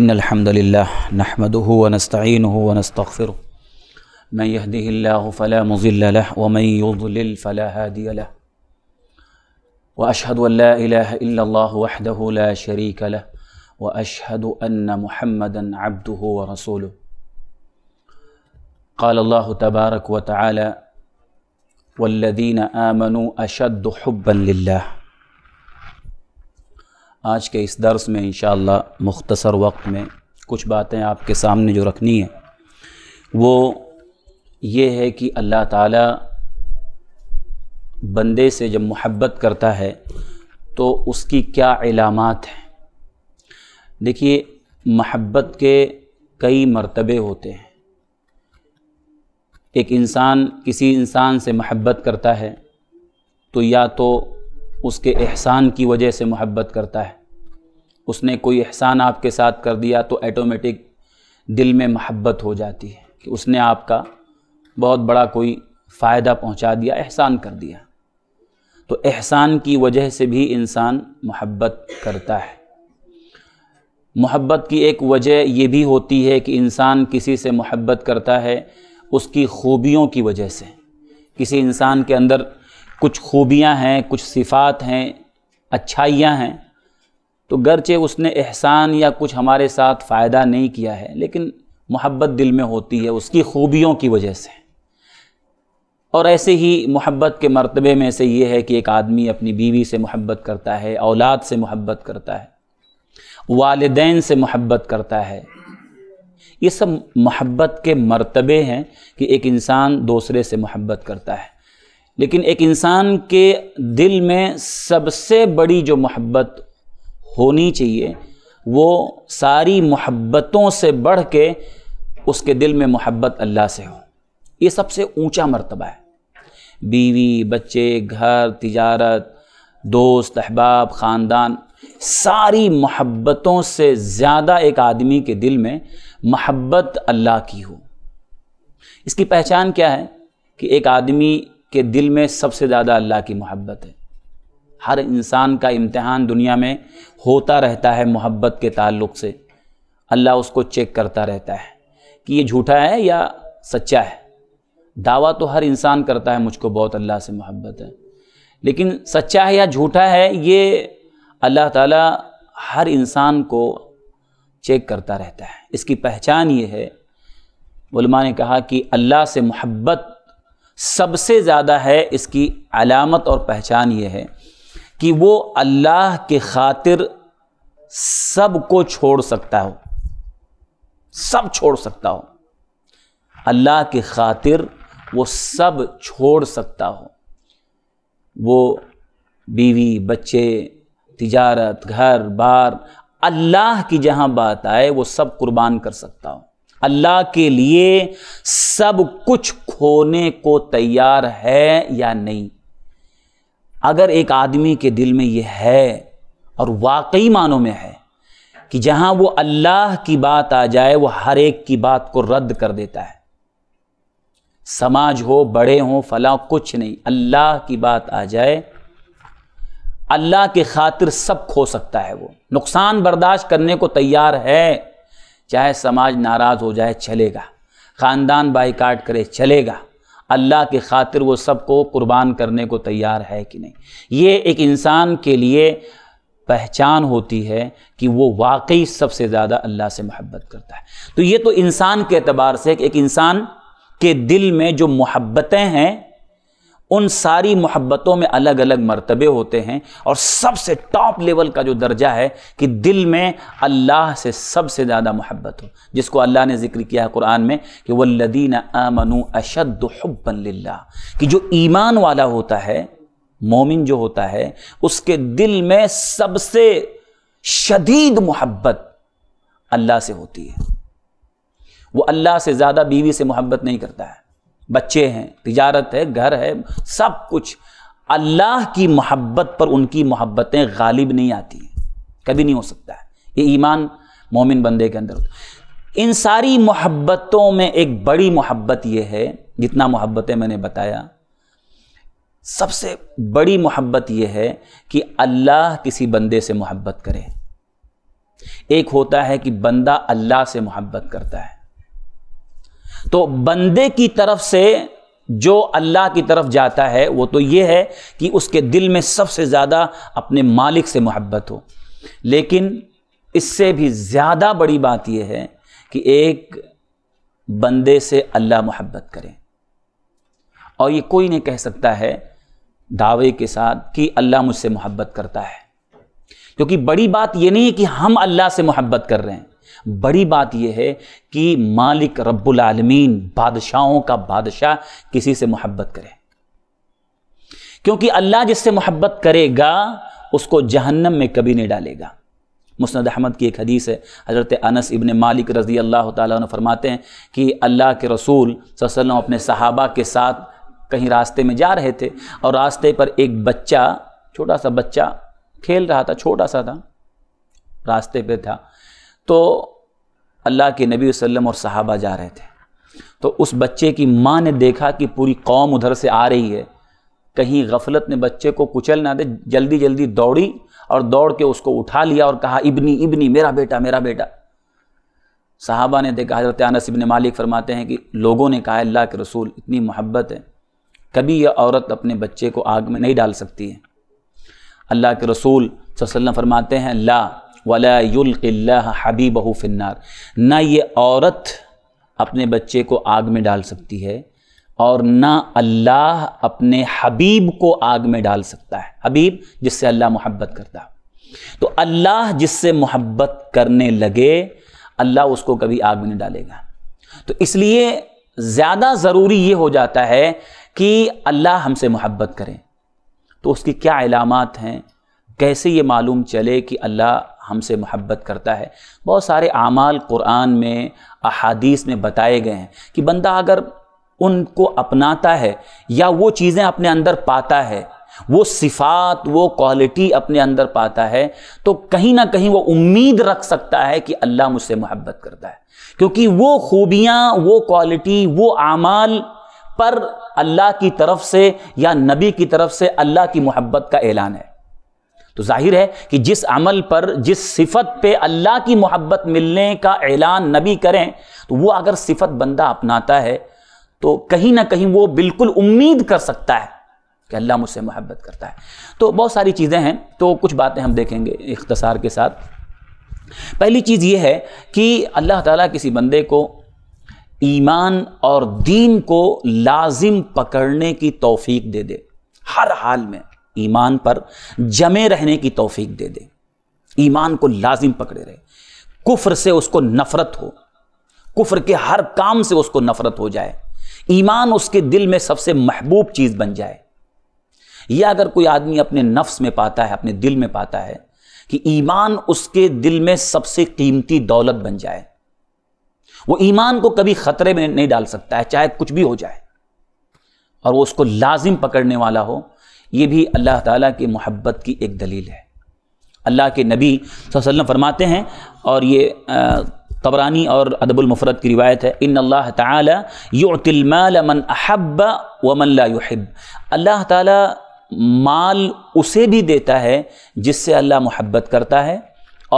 إن الحمد لله نحمده ونستعينه ونستغفره من يهده الله فلا مضل له ومن يضلل فلا هادي له وأشهد أن لا إله إلا الله وحده لا شريك له وأشهد أن محمدا عبده ورسوله قال الله تبارك وتعالى والذين آمنوا أشد حبا لله आज के इस दर्स में इन मुख्तसर वक्त में कुछ बातें आपके सामने जो रखनी है वो ये है कि अल्लाह ताला बंदे से जब मोहब्बत करता है तो उसकी क्या इलामत हैं देखिए महब्बत के कई मरतबे होते हैं एक इंसान किसी इंसान से महब्बत करता है तो या तो उसके एहसान की वजह से मोहब्बत करता है उसने कोई एहसान आपके साथ कर दिया तो ऐटोमेटिक दिल में महब्बत हो जाती है कि उसने आपका बहुत बड़ा कोई फ़ायदा पहुंचा दिया एहसान कर दिया तो एहसान की वजह से भी इंसान मोहब्बत करता है मोहब्बत की एक वजह यह भी होती है कि इंसान किसी से मोहब्बत करता है उसकी खूबियों की वजह से किसी इंसान के अंदर कुछ खूबियां हैं कुछ सिफ़ात हैं अच्छाइयां हैं तो गरचे उसने एहसान या कुछ हमारे साथ फ़ायदा नहीं किया है लेकिन मोहब्बत दिल में होती है उसकी खूबियों की वजह से और ऐसे ही मोहब्बत के मरतबे में से ये है कि एक आदमी अपनी बीवी से मोहब्बत करता है औलाद से मोहब्बत करता है वालदेन से मोहब्बत करता है ये सब मोहब्बत के मरतबे हैं कि एक इंसान दूसरे से मोहब्बत करता है लेकिन एक इंसान के दिल में सबसे बड़ी जो मोहब्बत होनी चाहिए वो सारी मोहब्बतों से बढ़ के उसके दिल में मोहब्बत अल्लाह से हो ये सबसे ऊंचा मरतबा है बीवी बच्चे घर तिजारत दोस्त अहबाब ख़ानदान सारी मोहब्बतों से ज़्यादा एक आदमी के दिल में मोहब्बत अल्लाह की हो इसकी पहचान क्या है कि एक आदमी के दिल में सबसे ज़्यादा अल्लाह की मोहब्बत है हर इंसान का इम्तहान दुनिया में होता रहता है मोहब्बत के ताल्लुक से अल्लाह उसको चेक करता रहता है कि ये झूठा है या सच्चा है दावा तो हर इंसान करता है मुझको बहुत अल्लाह से मोहब्बत है लेकिन सच्चा है या झूठा है ये अल्लाह ताला हर इंसान को चेक करता रहता है इसकी पहचान ये है ने कहा कि अल्लाह से मोहब्बत सबसे ज़्यादा है इसकी अलामत और पहचान ये है कि वो अल्लाह के खातिर सब को छोड़ सकता हो सब छोड़ सकता हो अल्लाह के खातिर वो सब छोड़ सकता हो वो बीवी बच्चे तिजारत घर बार अल्लाह की जहाँ बात आए वो सब कुर्बान कर सकता हो अल्लाह के लिए सब कुछ खोने को तैयार है या नहीं अगर एक आदमी के दिल में यह है और वाकई मानों में है कि जहां वो अल्लाह की बात आ जाए वो हर एक की बात को रद्द कर देता है समाज हो बड़े हो फला कुछ नहीं अल्लाह की बात आ जाए अल्लाह के खातिर सब खो सकता है वो नुकसान बर्दाश्त करने को तैयार है चाहे समाज नाराज़ हो जाए चलेगा ख़ानदान बाईकाट करे चलेगा अल्लाह के खातिर वो सबको कुर्बान करने को तैयार है कि नहीं ये एक इंसान के लिए पहचान होती है कि वो वाकई सबसे ज़्यादा अल्लाह से मोहब्बत करता है तो ये तो इंसान के अतबार से एक इंसान के दिल में जो मोहब्बतें हैं उन सारी मोहब्बतों में अलग अलग मरतबे होते हैं और सबसे टॉप लेवल का जो दर्जा है कि दिल में अल्लाह से सबसे ज़्यादा मोहब्बत हो जिसको अल्लाह ने जिक्र किया है कुरान में कि लदीन आमनु अशद हब्बन ला कि जो ईमान वाला होता है मोमिन जो होता है उसके दिल में सबसे शदीद मोहब्बत अल्लाह से होती है वो अल्लाह से ज़्यादा बीवी से मोहब्बत नहीं करता है बच्चे हैं तिजारत है घर है सब कुछ अल्लाह की मोहब्बत पर उनकी मोहब्बतें गालिब नहीं आती कभी नहीं हो सकता है ये ईमान मोमिन बंदे के अंदर होता इन सारी मोहब्बतों में एक बड़ी मोहब्बत ये है जितना मोहब्बतें मैंने बताया सबसे बड़ी मोहब्बत यह है कि अल्लाह किसी बंदे से मोहब्बत करे एक होता है कि बंदा अल्लाह से मोहब्बत करता है तो बंदे की तरफ से जो अल्लाह की तरफ जाता है वो तो ये है कि उसके दिल में सबसे ज़्यादा अपने मालिक से मोहब्बत हो लेकिन इससे भी ज़्यादा बड़ी बात यह है कि एक बंदे से अल्लाह मोहब्बत करें और ये कोई नहीं कह सकता है दावे के साथ कि अल्लाह मुझसे मोहब्बत करता है क्योंकि बड़ी बात ये नहीं है कि हम अल्लाह से मोहब्बत कर रहे हैं बड़ी बात यह है कि मालिक रब्बुल आलमीन बादशाहों का बादशाह किसी से मोहब्बत करे क्योंकि अल्लाह जिससे मोहब्बत करेगा उसको जहन्नम में कभी नहीं डालेगा मुस्द अहमद की एक हदीस है हज़रत अनस इबन मालिक रज़ी अल्लाह तुम फरमाते हैं कि अल्लाह के रसूल वसल्लम अपने सहाबा के साथ कहीं रास्ते में जा रहे थे और रास्ते पर एक बच्चा छोटा सा बच्चा खेल रहा था छोटा सा था रास्ते पे था तो अल्लाह के नबी वसल्लम और साहबा जा रहे थे तो उस बच्चे की माँ ने देखा कि पूरी कौम उधर से आ रही है कहीं गफलत ने बच्चे को कुचल ना दे जल्दी जल्दी दौड़ी और दौड़ के उसको उठा लिया और कहा इबनी इबनी मेरा बेटा मेरा बेटा साहबा ने देखा हजरत अनस इबन मालिक फरमाते हैं कि लोगों ने कहा अल्लाह के रसूल इतनी मोहब्बत है कभी यह औरत अपने बच्चे को आग में नहीं डाल सकती है अल्लाह के रसूल वसल्लम फरमाते हैं ला वला हबीब फ़िन्नार ना ये औरत अपने बच्चे को आग में डाल सकती है और ना अल्लाह अपने हबीब को आग में डाल सकता है हबीब जिससे अल्लाह मोहब्बत करता तो अल्लाह जिससे मोहब्बत करने लगे अल्लाह उसको कभी आग में नहीं डालेगा तो इसलिए ज़्यादा ज़रूरी ये हो जाता है कि अल्लाह हमसे मोहब्बत करें तो उसकी क्या अलामत हैं कैसे ये मालूम चले कि अल्लाह हमसे मोहब्बत करता है बहुत सारे अमाल कुरान में अहादीस में बताए गए हैं कि बंदा अगर उनको अपनाता है या वो चीज़ें अपने अंदर पाता है वो सिफात वो क्वालिटी अपने अंदर पाता है तो कहीं ना कहीं वो उम्मीद रख सकता है कि अल्लाह मुझसे मोहब्बत करता है क्योंकि वो खूबियाँ वो क्वालिटी वो आमाल पर अल्लाह की तरफ से या नबी की तरफ से अल्लाह की मोहब्बत का ऐलान है तो जाहिर है कि जिस अमल पर जिस सिफत पे अल्लाह की मोहब्बत मिलने का ऐलान नबी करें तो वो अगर सिफत बंदा अपनाता है तो कहीं ना कहीं वो बिल्कुल उम्मीद कर सकता है कि अल्लाह मुझसे मोहब्बत करता है तो बहुत सारी चीज़ें हैं तो कुछ बातें हम देखेंगे इख्तसार के साथ पहली चीज़ ये है कि अल्लाह ताला किसी बंदे को ईमान और दीन को लाजिम पकड़ने की तौफीक दे दे हर हाल में ईमान पर जमे रहने की तौफीक दे दे ईमान को लाजिम पकड़े रहे कुफ्र से उसको नफरत हो कुफ्र के हर काम से उसको नफरत हो जाए ईमान उसके दिल में सबसे महबूब चीज़ बन जाए यह अगर कोई आदमी अपने नफ्स में पाता है अपने दिल में पाता है कि ईमान उसके दिल में सबसे कीमती दौलत बन जाए वो ईमान को कभी खतरे में नहीं डाल सकता है चाहे कुछ भी हो जाए और वो उसको लाजिम पकड़ने वाला हो ये भी अल्लाह ताला की मोहब्बत की एक दलील है अल्लाह के नबी वसल्लम फरमाते हैं और ये तबरानी और अदबुलमफरत की रिवायत है इन अल्लाह ताला मन अहब व मन अल्लाह ताला माल उसे भी देता है जिससे अल्लाह मोहब्बत करता है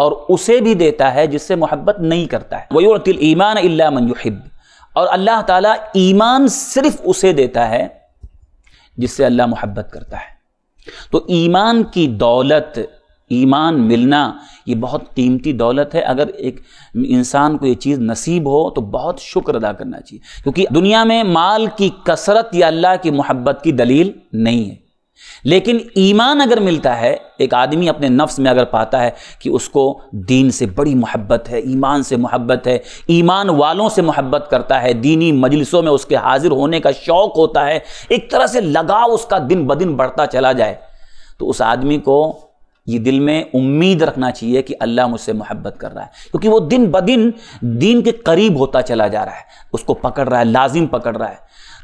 और उसे भी देता है जिससे मोहब्बत नहीं करता है वही ईमान अल्ला मन और अल्लाह ताला ईमान सिर्फ उसे देता है जिससे अल्लाह मोहब्बत करता है तो ईमान की दौलत ईमान मिलना ये बहुत कीमती दौलत है अगर एक इंसान को ये चीज़ नसीब हो तो बहुत शुक्र अदा करना चाहिए क्योंकि दुनिया में माल की कसरत या अल्लाह की मोहब्बत की दलील नहीं है लेकिन ईमान अगर मिलता है एक आदमी अपने नफ्स में अगर पाता है कि उसको दीन से बड़ी मोहब्बत है ईमान से मोहब्बत है ईमान वालों से मोहब्बत करता है दीनी मजलिसों में उसके हाजिर होने का शौक़ होता है एक तरह से लगाव उसका दिन ब दिन बढ़ता चला जाए तो उस आदमी को ये दिल में उम्मीद रखना चाहिए कि अल्लाह मुझसे मोहब्बत कर रहा है क्योंकि वो दिन ब दिन दीन के करीब होता चला जा रहा है उसको पकड़ रहा है लाजिम पकड़ रहा है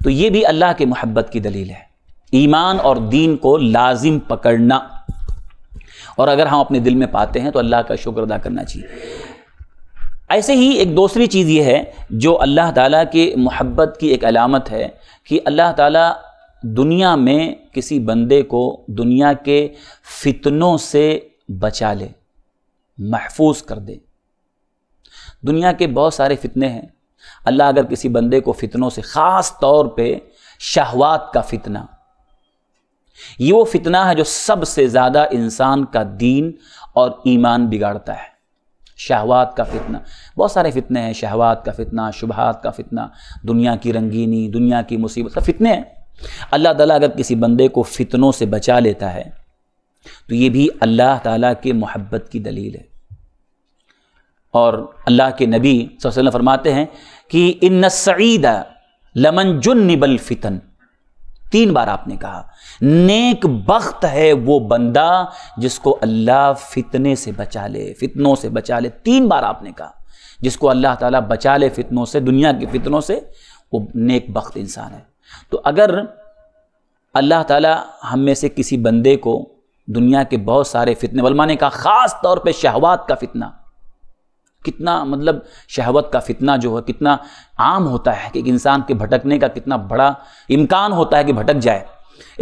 तो ये भी अल्लाह के मोहब्बत की दलील है ईमान और दीन को लाजिम पकड़ना और अगर हम अपने दिल में पाते हैं तो अल्लाह का शुक्र अदा करना चाहिए ऐसे ही एक दूसरी चीज़ ये है जो अल्लाह ताला के मोहब्बत की एक अलामत है कि अल्लाह ताला दुनिया में किसी बंदे को दुनिया के फितनों से बचा ले महफूज कर दे दुनिया के बहुत सारे फितने हैं अल्लाह अगर किसी बंदे को फितनों से ख़ास तौर पे शहवात का फितना ये वो फितना है जो सबसे ज़्यादा इंसान का दीन और ईमान बिगाड़ता है शहवात का फितना बहुत सारे फितने हैं शहवात का फितना शुभहात का फितना दुनिया की रंगीनी दुनिया की मुसीबत सब फितने हैं अल्लाह ताला अगर किसी बंदे को फितनों से बचा लेता है तो ये भी अल्लाह ताला के मोहब्बत की दलील है और अल्लाह के नबी वसल्लम फरमाते हैं कि इन सईदा लमन जुन्नबल फितन तीन बार आपने कहा नेक बख्त है वो बंदा जिसको अल्लाह फितने से बचा ले फितनों से बचा ले तीन बार आपने कहा जिसको अल्लाह ताला बचा ले फितनों से दुनिया के फितनों से वो नेक बख्त इंसान है तो अगर अल्लाह ताला हम में से किसी बंदे को दुनिया के बहुत सारे फितने वलमाने का ख़ास तौर पे शहवात का फितना कितना मतलब शहवत का फितना जो है कितना आम होता है कि एक इंसान के भटकने का कितना बड़ा इम्कान होता है कि भटक जाए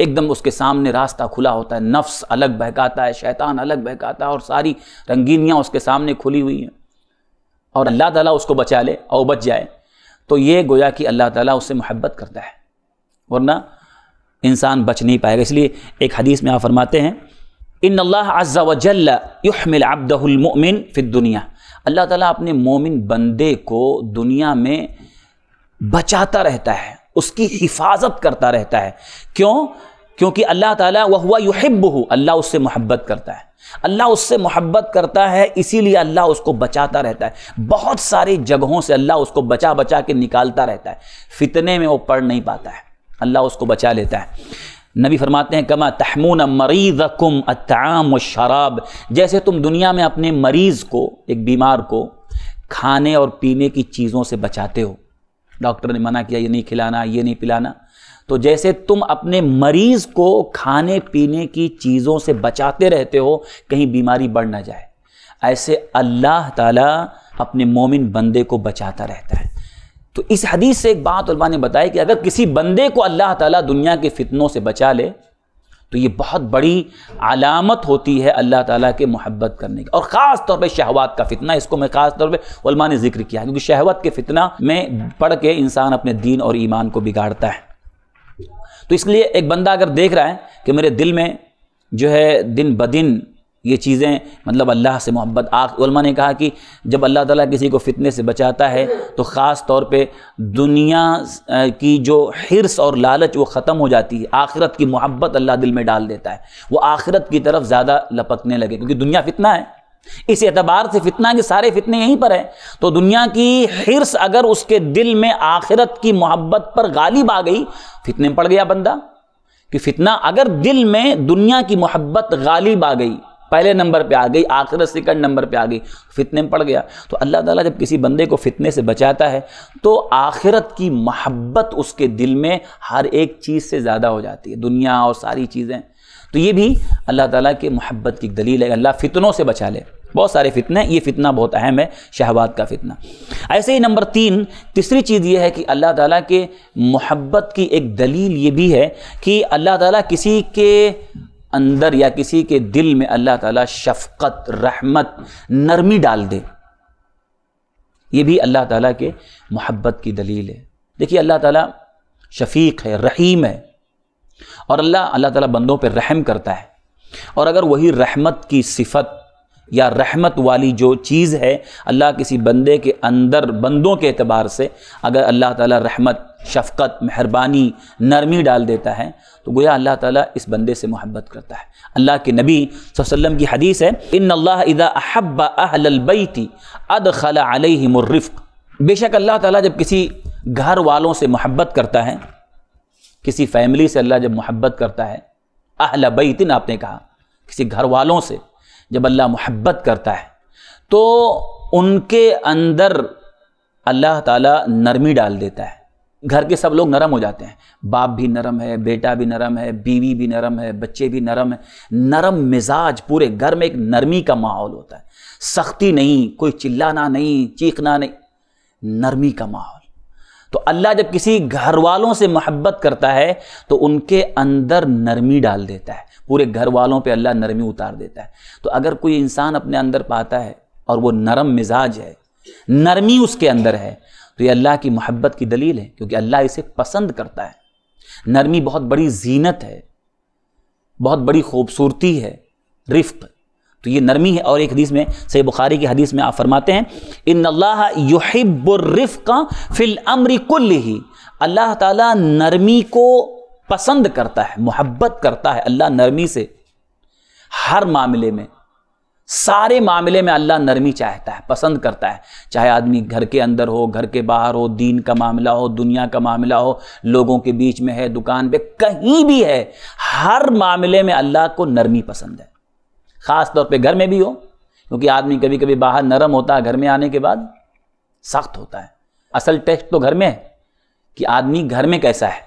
एकदम उसके सामने रास्ता खुला होता है नफ्स अलग बहकाता है शैतान अलग बहकाता है और सारी रंगीनियाँ उसके सामने खुली हुई हैं और अल्लाह ताला उसको बचा ले और बच जाए तो ये गोया कि अल्लाह ताला उससे मोहब्बत करता है वरना इंसान बच नहीं पाएगा इसलिए एक हदीस में आप फरमाते हैं इन अल्लाह अज़्ज़ा वजल युहमिल अब्दहुल मुमिन फिद दुनिया अल्लाह ताला अपने मोमिन बंदे को दुनिया में बचाता रहता है उसकी हिफाजत करता रहता है क्यों क्योंकि अल्लाह ताला वह हुआ युहब हो अल्लाह उससे मोहब्बत करता है अल्लाह उससे मोहब्बत करता है इसीलिए अल्लाह उसको बचाता रहता है बहुत सारी जगहों से अल्लाह उसको बचा बचा के निकालता रहता है फितने में वो पढ़ नहीं पाता है अल्लाह उसको बचा लेता है नबी फरमाते हैं कमा तहमून मरीज़ कम अताम व शराब जैसे तुम दुनिया में अपने मरीज़ को एक बीमार को खाने और पीने की चीज़ों से बचाते हो डॉक्टर ने मना किया ये नहीं खिलाना ये नहीं पिलाना तो जैसे तुम अपने मरीज़ को खाने पीने की चीज़ों से बचाते रहते हो कहीं बीमारी बढ़ ना जाए ऐसे अल्लाह ताला अपने मोमिन बंदे को बचाता रहता है तो इस हदीस से एक बात उलमा ने बताई कि अगर किसी बंदे को अल्लाह ताला दुनिया के फितनों से बचा ले तो ये बहुत बड़ी अलामत होती है अल्लाह ताला के मोहब्बत करने की और ख़ास तौर पे शहवात का फितना इसको मैं ख़ास तौर पे उलमा ने जिक्र किया क्योंकि शहवत के फितना में पढ़ के इंसान अपने दीन और ईमान को बिगाड़ता है तो इसलिए एक बंदा अगर देख रहा है कि मेरे दिल में जो है दिन ब दिन ये चीज़ें मतलब अल्लाह से मोहब्बत आलमा ने कहा कि जब अल्लाह ताला किसी को फितने से बचाता है तो ख़ास तौर पे दुनिया की जो हिरस और लालच वो ख़त्म हो जाती है आखिरत की मोहब्बत अल्लाह दिल में डाल देता है वो आखिरत की तरफ ज़्यादा लपकने लगे क्योंकि दुनिया फितना है इस एतबार से फितना के सारे फितने यहीं पर हैं तो दुनिया की हिरस अगर उसके दिल में आखिरत की मोहब्बत पर गालिब आ गई फितने में पड़ गया बंदा कि फितना अगर दिल में दुनिया की मोहब्बत गालिब आ गई पहले नंबर पे आ गई आखिर सेकंड नंबर पे आ गई फितने में पड़ गया तो अल्लाह ताला जब किसी बंदे को फितने से बचाता है तो आखिरत की महब्बत उसके दिल में हर एक चीज़ से ज़्यादा हो जाती है दुनिया और सारी चीज़ें तो ये भी अल्लाह ताला के मोहब्बत की दलील है अल्लाह फितनों से बचा ले बहुत सारे फितने ये फितना बहुत अहम है शहबाद का फितना ऐसे ही नंबर तीन तीसरी चीज़ ये है कि अल्लाह ताला के मोहब्बत की एक दलील ये भी है कि अल्लाह ताला किसी के अंदर या किसी के दिल में अल्लाह ताला शफकत रहमत नरमी डाल दे ये भी अल्लाह ताला के मोहब्बत की दलील है देखिए अल्लाह ताला शफीक है रहीम है और अल्लाह अल्लाह ताला बंदों पर रहम करता है और अगर वही रहमत की सिफत या रहमत वाली जो चीज़ है अल्लाह किसी बंदे के अंदर बंदों के अतबार से अगर अल्लाह ताला रहमत शफ़क़त मेहरबानी नरमी डाल देता है तो गोया अल्लाह ताला इस बंदे से मोहब्बत करता है अल्लाह के नबी वसल्लम की हदीस है इन अल्लाह इदा अहब अद खला मुर्रफ़ बेशक अल्लाह ताला जब किसी घर वालों से मोहब्बत करता है किसी फैमिली से अल्लाह जब मोहब्बत करता है अहल बैतिन आपने कहा किसी घर वालों से जब अल्लाह मोहब्बत करता है तो उनके अंदर अल्लाह ताला नरमी डाल देता है घर के सब लोग नरम हो जाते हैं बाप भी नरम है बेटा भी नरम है बीवी भी नरम है बच्चे भी नरम है नरम मिजाज पूरे घर में एक नरमी का माहौल होता है सख्ती नहीं कोई चिल्लाना नहीं चीखना नहीं नरमी का माहौल तो अल्लाह जब किसी घर वालों से मोहब्बत करता है तो उनके अंदर नरमी डाल देता है पूरे घर वालों पर अल्लाह नरमी उतार देता है तो अगर कोई इंसान अपने अंदर पाता है और वो नरम मिजाज है नरमी उसके अंदर है तो ये अल्लाह की मोहब्बत की दलील है क्योंकि अल्लाह इसे पसंद करता है नरमी बहुत बड़ी जीनत है बहुत बड़ी खूबसूरती है रिफ्त तो ये नरमी है और एक हदीस में सही बुखारी की हदीस में आप फरमाते हैं इन अल्लाह का फिल अमरी कुल ही अल्लाह ताला नरमी को पसंद करता है मोहब्बत करता है अल्लाह नरमी से हर मामले में सारे मामले में अल्लाह नरमी चाहता है पसंद करता है चाहे आदमी घर के अंदर हो घर के बाहर हो दीन का मामला हो दुनिया का मामला हो लोगों के बीच में है दुकान पे कहीं भी है हर मामले में अल्लाह को नरमी पसंद है ख़ास तौर पे घर में भी हो क्योंकि आदमी कभी कभी बाहर नरम होता है घर में आने के बाद सख्त होता है असल टेस्ट तो घर में है कि आदमी घर में कैसा है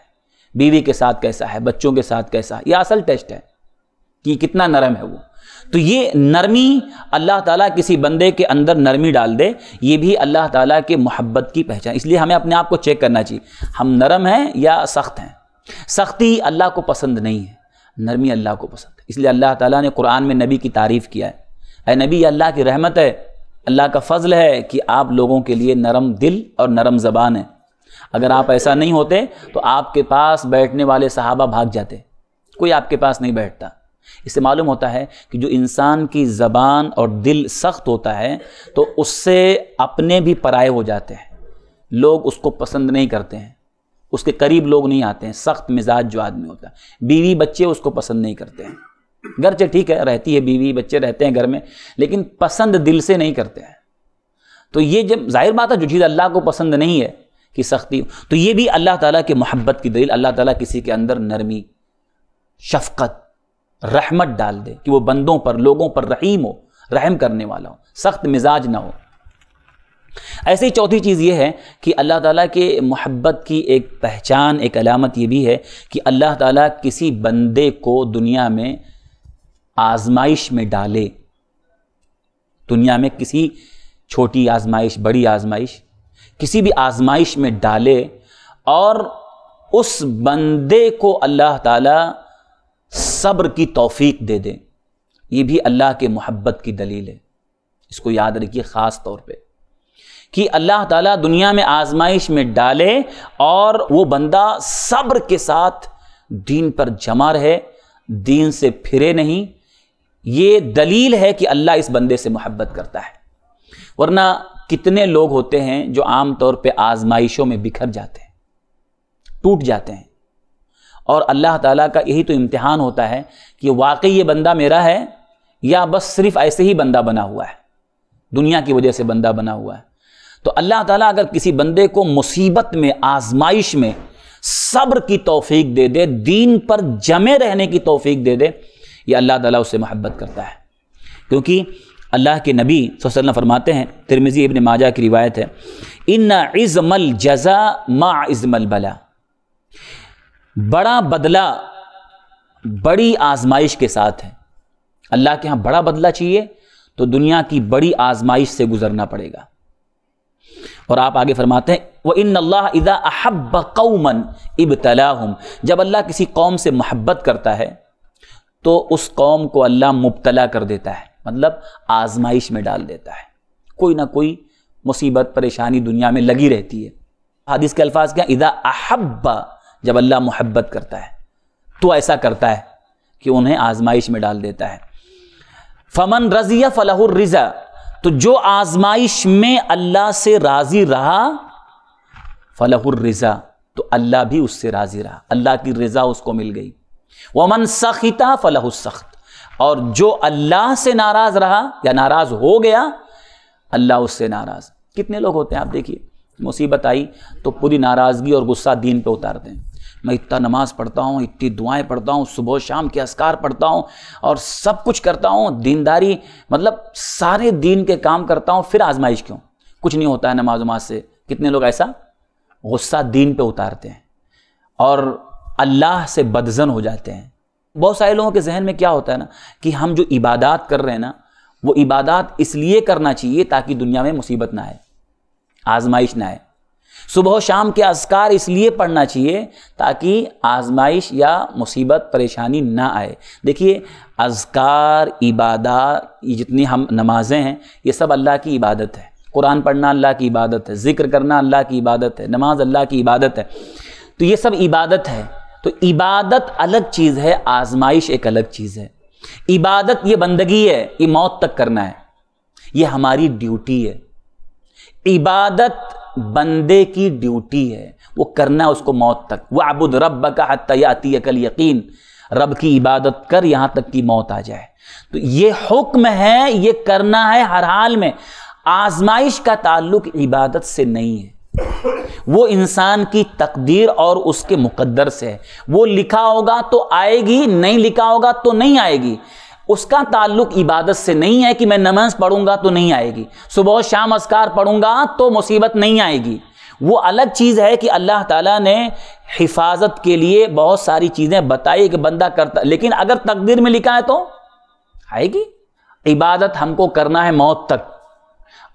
बीवी के साथ कैसा है बच्चों के साथ कैसा है यह असल टेस्ट है कि कितना नरम है वो तो ये नरमी अल्लाह ताला किसी बंदे के अंदर नरमी डाल दे ये भी अल्लाह ताला के मोहब्बत की पहचान इसलिए हमें अपने आप को चेक करना चाहिए हम नरम हैं या सख्त हैं सख्ती अल्लाह को पसंद नहीं है नरमी अल्लाह को पसंद है इसलिए अल्लाह ताला ने कुरान में नबी की तारीफ़ किया है अः नबी अल्लाह की रहमत है अल्लाह का फजल है कि आप लोगों के लिए नरम दिल और नरम ज़बान है अगर आप ऐसा नहीं होते तो आपके पास बैठने वाले सहाबा भाग जाते कोई आपके पास नहीं बैठता इससे मालूम होता है कि जो इंसान की ज़बान और दिल सख्त होता है तो उससे अपने भी पराए हो जाते हैं लोग उसको पसंद नहीं करते हैं उसके करीब लोग नहीं आते हैं सख्त मिजाज जो आदमी होता है बीवी बच्चे उसको पसंद नहीं करते हैं घर से ठीक है रहती है बीवी बच्चे रहते हैं घर में लेकिन पसंद दिल से नहीं करते हैं तो ये जब जाहिर बात है जो चीज़ अल्लाह को पसंद नहीं है कि सख्ती तो ये भी अल्लाह ताला की मोहब्बत की दलील अल्लाह ताला किसी के अंदर नरमी शफकत रहमत डाल दे कि वो बंदों पर लोगों पर रहीम हो रहम करने वाला हो सख्त मिजाज ना हो ऐसे ही चौथी चीज़ ये है कि अल्लाह ताला के मोहब्बत की एक पहचान एक अलामत ये भी है कि अल्लाह ताला किसी बंदे को दुनिया में आजमाइश में डाले दुनिया में किसी छोटी आजमाइश बड़ी आजमाइश किसी भी आजमाइश में डाले और उस बंदे को अल्लाह ताला सब्र की तौफीक दे दे ये भी अल्लाह के मोहब्बत की दलील है इसको याद रखिए ख़ास तौर पे कि अल्लाह ताला दुनिया में आजमाइश में डाले और वो बंदा सब्र के साथ दीन पर जमा रहे दीन से फिरे नहीं ये दलील है कि अल्लाह इस बंदे से मोहब्बत करता है वरना कितने लोग होते हैं जो आम तौर पे आजमाइशों में बिखर जाते हैं टूट जाते हैं और अल्लाह ताला का यही तो इम्तिहान होता है कि वाकई ये बंदा मेरा है या बस सिर्फ ऐसे ही बंदा बना हुआ है दुनिया की वजह से बंदा बना हुआ है तो अल्लाह ताला अगर किसी बंदे को मुसीबत में आजमाइश में सब्र की तोफीक दे दे दीन पर जमे रहने की तोफीक दे दे ये अल्लाह ताला उससे मोहब्बत करता है क्योंकि अल्लाह के नबी वसल्लम फरमाते हैं तिरमिज़ी इबन माजा की रिवायत है इन इज़मल जजा मा इज़मल बला बड़ा बदला बड़ी आजमाइश के साथ है अल्लाह के यहाँ बड़ा बदला चाहिए तो दुनिया की बड़ी आजमाइश से गुजरना पड़ेगा और आप आगे फरमाते हैं वह इन अल्लाह इज़ा अहब कौमन इबतलाहम जब अल्लाह किसी कौम से मोहब्बत करता है तो उस कौम को अल्लाह मुबतला कर देता है मतलब आजमाइश में डाल देता है कोई ना कोई मुसीबत परेशानी दुनिया में लगी रहती है हादिस के अल्फाज क्या इदा अहब जब अल्लाह मोहब्बत करता है तो ऐसा करता है कि उन्हें आजमाइश में डाल देता है फमन रज़िया फ़लाह रिजा तो जो आजमाइश में अल्लाह से राजी रहा रजा तो अल्लाह भी उससे राजी रहा अल्लाह की रजा उसको मिल गई मन सखिता सख्त और जो अल्लाह से नाराज रहा या नाराज हो गया अल्लाह उससे नाराज कितने लोग होते हैं आप देखिए मुसीबत आई तो पूरी नाराज़गी और गुस्सा दीन पे उतारते हैं मैं इतना नमाज़ पढ़ता हूँ इतनी दुआएं पढ़ता हूँ सुबह शाम के असकार पढ़ता हूँ और सब कुछ करता हूँ दीनदारी मतलब सारे दीन के काम करता हूँ फिर आजमाइश क्यों कुछ नहीं होता है नमाज उमाज से कितने लोग ऐसा गुस्सा दीन पे उतारते हैं और अल्लाह से बदजन हो जाते हैं बहुत सारे लोगों के जहन में क्या होता है ना कि हम जो इबादत कर रहे हैं ना वो इबादत इसलिए करना चाहिए ताकि दुनिया में मुसीबत ना आए आजमाइश ना आए सुबह शाम के असकार इसलिए पढ़ना चाहिए ताकि आजमाइश या मुसीबत परेशानी ना आए देखिए अजकार इबादत ये जितनी हम नमाजें हैं ये सब अल्लाह की इबादत है कुरान पढ़ना अल्लाह की इबादत है ज़िक्र करना अल्लाह की इबादत है नमाज अल्लाह की इबादत है तो ये सब इबादत है तो इबादत अलग चीज़ है आजमाइश एक अलग चीज़ है इबादत ये बंदगी है ये मौत तक करना है ये हमारी ड्यूटी है इबादत बंदे की ड्यूटी है वो करना है उसको मौत तक वह अबुद रब का हत्याती अकल यकीन रब की इबादत कर यहाँ तक की मौत आ जाए तो ये हुक्म है ये करना है हर हाल में आजमाइश का ताल्लुक इबादत से नहीं है वो इंसान की तकदीर और उसके मुकद्दर से है वो लिखा होगा तो आएगी नहीं लिखा होगा तो नहीं आएगी उसका ताल्लुक इबादत से नहीं है कि मैं नमाज पढ़ूंगा तो नहीं आएगी सुबह शाम असकार पढ़ूंगा तो मुसीबत नहीं आएगी वो अलग चीज़ है कि अल्लाह ताला ने हिफाजत के लिए बहुत सारी चीज़ें बताई कि बंदा करता लेकिन अगर तकदीर में लिखा है तो आएगी इबादत हमको करना है मौत तक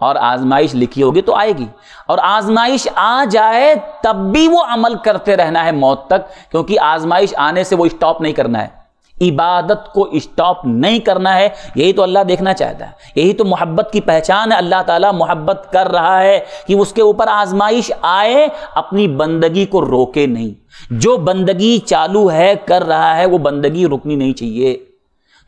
और आजमाइश लिखी होगी तो आएगी और आजमाइश आ जाए तब भी वो अमल करते रहना है मौत तक क्योंकि आजमाइश आने से वो स्टॉप नहीं करना है इबादत को स्टॉप नहीं करना है यही तो अल्लाह देखना चाहता है यही तो मोहब्बत की पहचान है अल्लाह ताला मोहब्बत कर रहा है कि उसके ऊपर आजमाइश आए अपनी बंदगी को रोके नहीं जो बंदगी चालू है कर रहा है वो बंदगी रुकनी नहीं चाहिए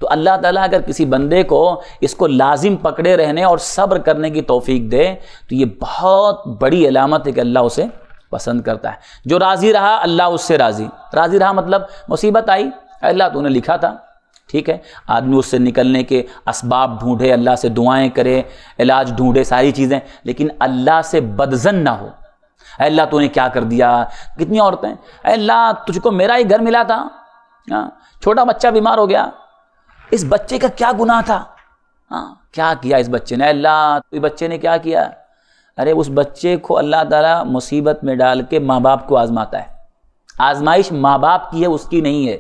तो अल्लाह ताला अगर किसी बंदे को इसको लाजिम पकड़े रहने और सब्र करने की तोफीक दे तो ये बहुत बड़ी अलामत है कि अल्लाह उसे पसंद करता है जो राज़ी रहा अल्लाह उससे राज़ी राज़ी रहा मतलब मुसीबत आई अल्लाह तूने लिखा था ठीक है आदमी उससे निकलने के इसबाब ढूंढे अल्लाह से दुआएं करे इलाज ढूंढे सारी चीज़ें लेकिन अल्लाह से बदजन ना हो अल्लाह तूने क्या कर दिया कितनी औरतें अल्लाह तुझको मेरा ही घर मिला था हाँ छोटा बच्चा बीमार हो गया इस बच्चे का क्या गुनाह था हाँ क्या किया इस बच्चे ने अल्लाह तो इस बच्चे ने क्या किया अरे उस बच्चे को अल्लाह ताला मुसीबत में डाल के माँ बाप को आजमाता है आजमाइश माँ बाप की है उसकी नहीं है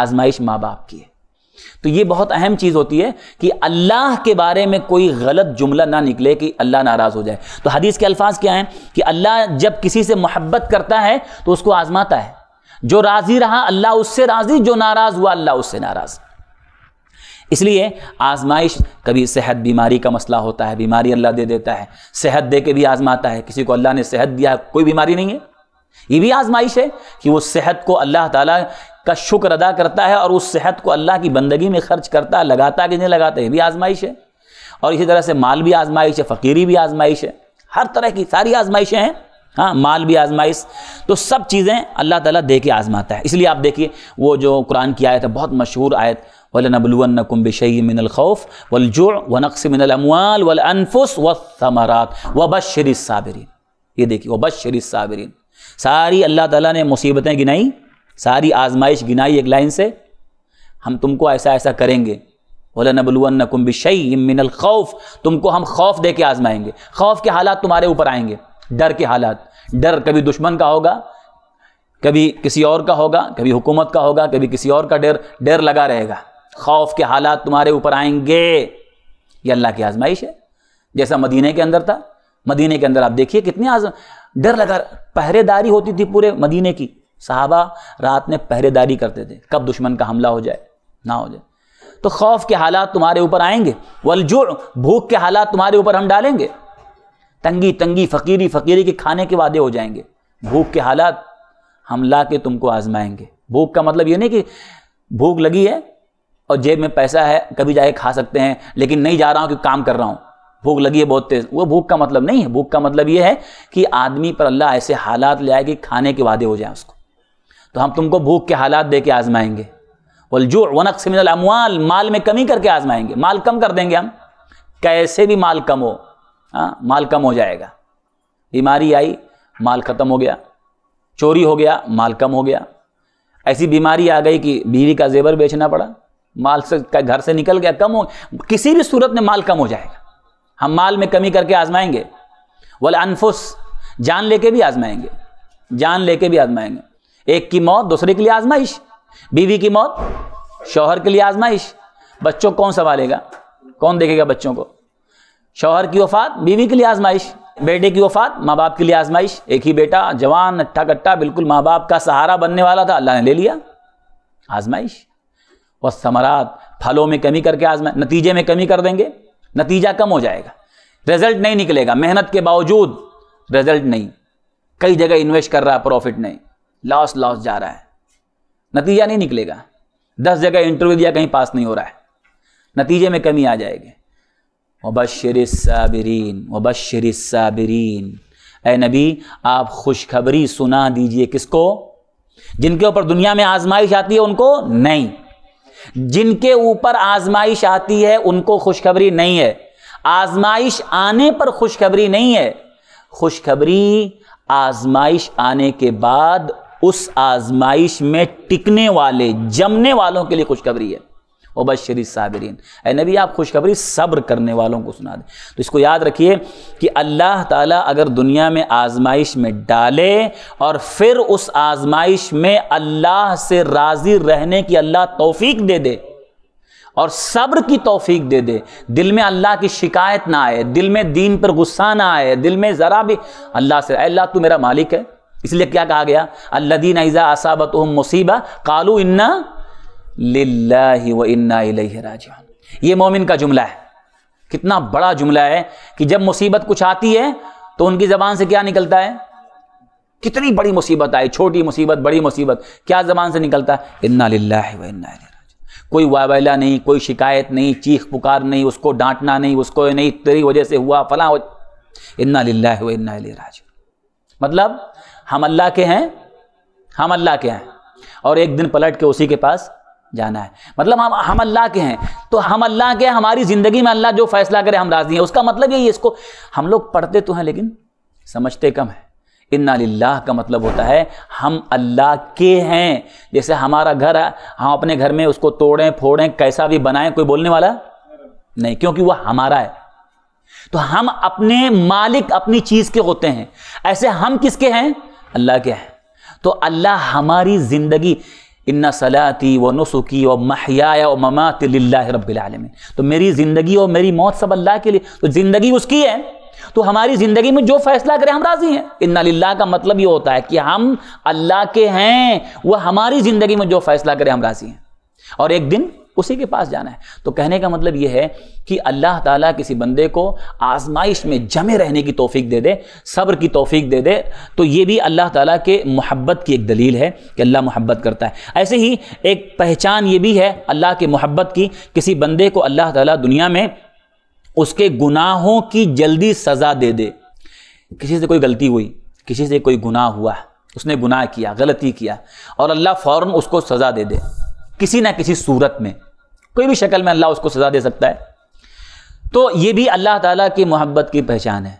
आजमाइश माँ बाप की है तो ये बहुत अहम चीज़ होती है कि अल्लाह के बारे में कोई गलत जुमला ना निकले कि अल्लाह नाराज़ हो जाए तो हदीस के अल्फाज क्या हैं कि अल्लाह जब किसी से मोहब्बत करता है तो उसको आज़माता है जो राज़ी रहा अल्लाह उससे राज़ी जो नाराज़ हुआ अल्लाह उससे नाराज़ इसलिए आजमाइश कभी सेहत बीमारी का मसला होता है बीमारी अल्लाह दे देता है सेहत दे के भी आजमाता है किसी को अल्लाह ने सेहत दिया कोई बीमारी नहीं है ये भी आजमाइश है कि वो सेहत को अल्लाह ताला का शुक्र अदा करता है और उस सेहत को अल्लाह की बंदगी में खर्च करता है लगाता कि नहीं लगाता ये भी आजमाइश है और इसी तरह से माल भी आजमाइश है फ़कीरी भी आजमाइश है हर तरह की सारी आजमाइशें हैं हाँ माल भी आजमाइश तो सब चीज़ें अल्लाह ताला दे के आजमाता है इसलिए आप देखिए वो जो कुरान की आयत है बहुत मशहूर आयत वल मिनल ख़ौफ़ वल वलजो व नक्स वल अनफुस व समरात व बशर साबरीन ये देखिए व बशर साबरीन सारी अल्लाह ताला ने मुसीबतें गिनाई सारी आजमाइश गिनाई एक लाइन से हम तुमको ऐसा ऐसा करेंगे बोला नबुल कुम बिशई मिनल खौफ तुमको हम खौफ दे के आजमाएंगे खौफ के हालात तुम्हारे ऊपर आएंगे डर के हालात डर कभी दुश्मन का होगा कभी किसी और का होगा कभी हुकूमत का होगा कभी किसी और का डर डर लगा रहेगा खौफ के हालात तुम्हारे ऊपर आएंगे ये अल्लाह की आजमाइश है जैसा मदीने के अंदर था मदीने के अंदर आप देखिए कितने आज डर लगा पहरेदारी होती थी पूरे मदीने की साहबा रात में पहरेदारी करते थे कब दुश्मन का हमला हो जाए ना हो जाए तो खौफ के हालात तुम्हारे ऊपर आएंगे वलजुड़ भूख के हालात तुम्हारे ऊपर हम डालेंगे तंगी तंगी फकीरी फकीरी के खाने के वादे हो जाएंगे भूख के हालात हम ला के तुमको आजमाएंगे भूख का मतलब ये नहीं कि भूख लगी है और जेब में पैसा है कभी जाके खा सकते हैं लेकिन नहीं जा रहा हूँ कि काम कर रहा हूँ भूख लगी है बहुत तेज़ वो भूख का मतलब नहीं है भूख का मतलब ये है कि आदमी पर अल्लाह ऐसे हालात ले आए कि खाने के वादे हो जाए उसको तो हम तुमको भूख के हालात दे के आजमाएंगे जो वनक से मिनल अमवाल माल में कमी करके आजमाएंगे माल कम कर देंगे हम कैसे भी माल कम हो हाँ माल कम हो जाएगा बीमारी आई माल ख़त्म हो गया चोरी हो गया माल कम हो गया ऐसी बीमारी आ गई कि बीवी का जेवर बेचना पड़ा माल से का घर से निकल गया कम हो किसी भी सूरत में माल कम हो जाएगा हम माल में कमी करके आजमाएंगे वाले अनफुस जान लेके भी आजमाएंगे जान लेके भी आजमाएंगे एक की मौत दूसरे के लिए आजमाइश बीवी की मौत शौहर के लिए आजमाइश बच्चों को कौन संभालेगा कौन देखेगा बच्चों को शौहर की वफात बीवी के लिए आजमाइश बेटे की वफात माँ बाप के लिए आजमाइश एक ही बेटा जवान अट्ठा कट्टा बिल्कुल माँ बाप का सहारा बनने वाला था अल्लाह ने ले लिया आजमाइश वह समरात फलों में कमी करके आजमा नतीजे में कमी कर देंगे नतीजा कम हो जाएगा रिजल्ट नहीं निकलेगा मेहनत के बावजूद रिजल्ट नहीं कई जगह इन्वेस्ट कर रहा है प्रॉफिट नहीं लॉस लॉस जा रहा है नतीजा नहीं निकलेगा दस जगह इंटरव्यू दिया कहीं पास नहीं हो रहा है नतीजे में कमी आ जाएगी वबशर साबिरीन ए नबी आप खुशखबरी सुना दीजिए किसको जिनके ऊपर दुनिया में आजमाइश आती है उनको नहीं जिनके ऊपर आजमाइश आती है उनको खुशखबरी नहीं है आजमाइश आने पर खुशखबरी नहीं है खुशखबरी आजमाइश आने के बाद उस आजमाइश में टिकने वाले जमने वालों के लिए खुशखबरी है वबशरी साबरीन ए नबी आप खुशखबरी सब्र करने वालों को सुना दें तो इसको याद रखिए कि अल्लाह ताला अगर दुनिया में आजमाइश में डाले और फिर उस आजमाइश में अल्लाह से राज़ी रहने की अल्लाह तौफीक दे दे और सब्र की तौफीक दे दे दिल में अल्लाह की शिकायत ना आए दिल में दीन पर गुस्सा ना आए दिल में ज़रा भी अल्लाह से अल्लाह तू मेरा मालिक है इसलिए क्या कहा गया अल्लादीन ऐजा असाबत मुसीबा कालू इन्ना ला ये मोमिन का जुमला है कितना बड़ा जुमला है कि जब मुसीबत कुछ आती है तो उनकी ज़बान से क्या निकलता है कितनी बड़ी मुसीबत आई छोटी मुसीबत बड़ी मुसीबत क्या ज़बान से निकलता है इन्ना ला व कोई वावेला नहीं कोई शिकायत नहीं चीख पुकार नहीं उसको डांटना नहीं उसको नहीं तेरी वजह से हुआ फला इन्ना ला मतलब हम अल्लाह के हैं हम अल्लाह के हैं और एक दिन पलट के उसी के पास जाना है मतलब हम हम अल्लाह के हैं तो हम अल्लाह के हमारी ज़िंदगी में अल्लाह जो फैसला करे हम राज़ी हैं उसका मतलब यही है इसको हम लोग पढ़ते तो हैं लेकिन समझते कम है इन्ना लिल्लाह का मतलब होता है हम अल्लाह के हैं जैसे हमारा घर है हम अपने घर में उसको तोड़ें फोड़ें कैसा भी बनाएं कोई बोलने वाला नहीं क्योंकि वह हमारा है तो हम अपने मालिक अपनी चीज़ के होते हैं ऐसे हम किसके हैं अल्लाह क्या है तो अल्लाह हमारी ज़िंदगी इन्ना सलाती व नसुकी व महयाया व ममात रबालमिन तो मेरी ज़िंदगी और मेरी मौत सब अल्लाह के लिए तो ज़िंदगी उसकी है तो हमारी ज़िंदगी में जो फैसला करें हम राज़ी हैं इन्ना लिल्लाह का मतलब ये होता है कि हम अल्लाह के हैं वह हमारी ज़िंदगी में जो फैसला करें हम राज़ी हैं और एक दिन उसी के पास जाना है तो कहने का मतलब यह है कि अल्लाह ताला किसी बंदे को आजमाइश में जमे रहने की तोफीक दे दे सब्र की तोफीक दे दे तो ये भी अल्लाह ताला के मोहब्बत की एक दलील है कि अल्लाह मोहब्बत करता है ऐसे ही एक पहचान ये भी है अल्लाह के मोहब्बत की किसी बंदे को अल्लाह ताला दुनिया में उसके गुनाहों की जल्दी सज़ा दे दे किसी से कोई गलती हुई किसी से कोई गुनाह हुआ उसने गुनाह किया गलती किया और अल्लाह फ़ौर उसको सज़ा दे दे किसी ना किसी सूरत में कोई भी शक्ल में अल्लाह उसको सज़ा दे सकता है तो ये भी अल्लाह ताला की मोहब्बत की पहचान है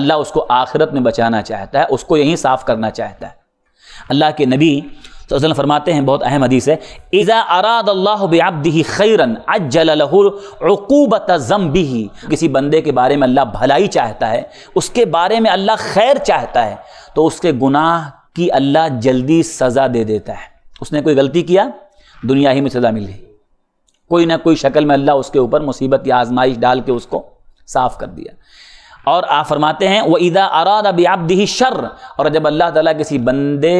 अल्लाह उसको आखिरत में बचाना चाहता है उसको यहीं साफ़ करना चाहता है अल्लाह के नबी तो असल फरमाते हैं बहुत अहम हदीस है इज़ा अराद अल्लाह बेआबदी खैरन अजलहूबत ज़म्बी किसी बंदे के बारे में अल्लाह भलाई चाहता है उसके बारे में अल्लाह खैर चाहता है तो उसके गुनाह की अल्लाह जल्दी सज़ा दे देता है उसने कोई गलती किया दुनिया ही में सज़ा मिली कोई ना कोई शक्ल में अल्लाह उसके ऊपर मुसीबत या आजमाइश डाल के उसको साफ़ कर दिया और आ फरमाते हैं वह ईदा आराद अब दी शर और जब अल्लाह ताला किसी बंदे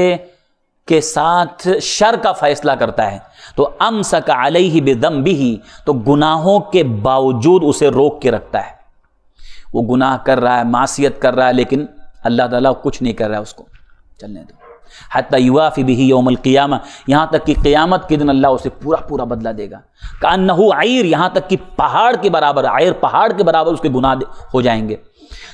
के साथ शर का फैसला करता है तो अम सक अलई ही बेदम भी ही तो गुनाहों के बावजूद उसे रोक के रखता है वो गुनाह कर रहा है मासीत कर रहा है लेकिन अल्लाह ताला कुछ नहीं कर रहा है उसको चलने दो हत युवाफ़ी भी ही योमल क़ियामा यहाँ तक कि क़ियामत के दिन अल्लाह उसे पूरा पूरा बदला देगा का नहू आयर यहाँ तक कि पहाड़ के बराबर आयर पहाड़ के बराबर उसके गुनाह हो जाएंगे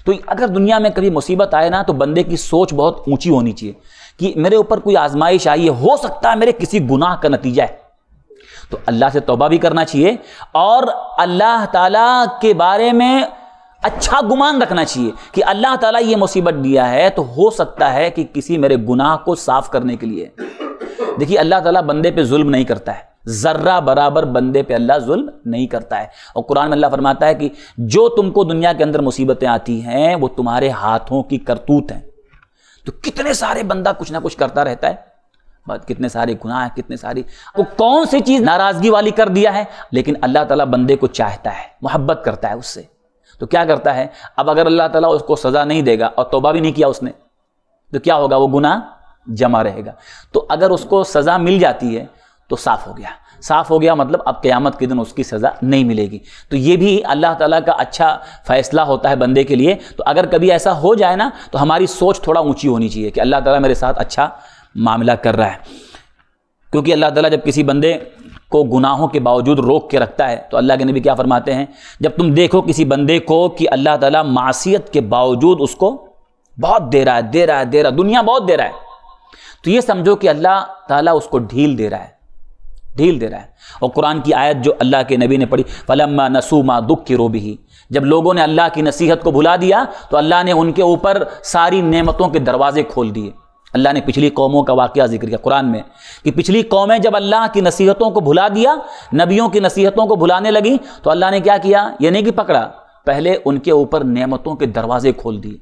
तो अगर दुनिया में कभी मुसीबत आए ना तो बंदे की सोच बहुत ऊँची होनी चाहिए कि मेरे ऊपर कोई आजमाइश आई है हो सकता है मेरे किसी गुनाह का नतीजा है तो अल्लाह से तोबा भी करना चाहिए और अल्लाह ताला के बारे में अच्छा गुमान रखना चाहिए कि अल्लाह ताला ये मुसीबत दिया है तो हो सकता है कि किसी मेरे गुनाह को साफ करने के लिए देखिए अल्लाह ताला बंदे पे जुल्म नहीं करता है ज़र्रा बराबर बंदे पे अल्लाह जुल्म नहीं करता है और कुरान में अल्लाह फरमाता है कि जो तुमको दुनिया के अंदर मुसीबतें आती हैं वो तुम्हारे हाथों की करतूत हैं तो कितने सारे बंदा कुछ ना कुछ करता रहता है बात कितने सारे गुनाह है कितने सारी वो कौन सी चीज़ नाराज़गी वाली कर दिया है लेकिन अल्लाह ताला बंदे को चाहता है मोहब्बत करता है उससे तो क्या करता है अब अगर अल्लाह ताला उसको सज़ा नहीं देगा और तोबा भी नहीं किया उसने तो क्या होगा वो गुना जमा रहेगा तो अगर उसको सज़ा मिल जाती है तो साफ़ हो गया साफ़ हो गया मतलब अब क़यामत के दिन उसकी सज़ा नहीं मिलेगी तो ये भी अल्लाह ताला का अच्छा फ़ैसला होता है बंदे के लिए तो अगर कभी ऐसा हो जाए ना तो हमारी सोच थोड़ा ऊंची होनी चाहिए कि अल्लाह ताला मेरे साथ अच्छा मामला कर रहा है क्योंकि अल्लाह ताला जब किसी बंदे को गुनाहों के बावजूद रोक के रखता है तो अल्लाह के नबी क्या फरमाते हैं जब तुम देखो किसी बंदे को कि अल्लाह ताला मासीत के बावजूद उसको बहुत दे रहा है दे रहा है दे रहा है दुनिया बहुत दे रहा है तो ये समझो कि अल्लाह ताला उसको ढील दे रहा है ढील दे रहा है और कुरान की आयत जो अल्लाह के नबी ने पढ़ी फलम्मा नसूमा दुख की रोबी ही जब लोगों ने अल्लाह की नसीहत को भुला दिया तो अल्लाह ने उनके ऊपर सारी नेमतों के दरवाजे खोल दिए अल्लाह ने पिछली कौमों का वाक़ जिक्र किया कुरान में कि पिछली कौमें जब अल्लाह की नसीहतों को भुला दिया नबियों की नसीहतों को भुलाने लगी तो अल्लाह ने क्या किया ये नहीं कि पकड़ा पहले उनके ऊपर नियमतों के दरवाजे खोल दिए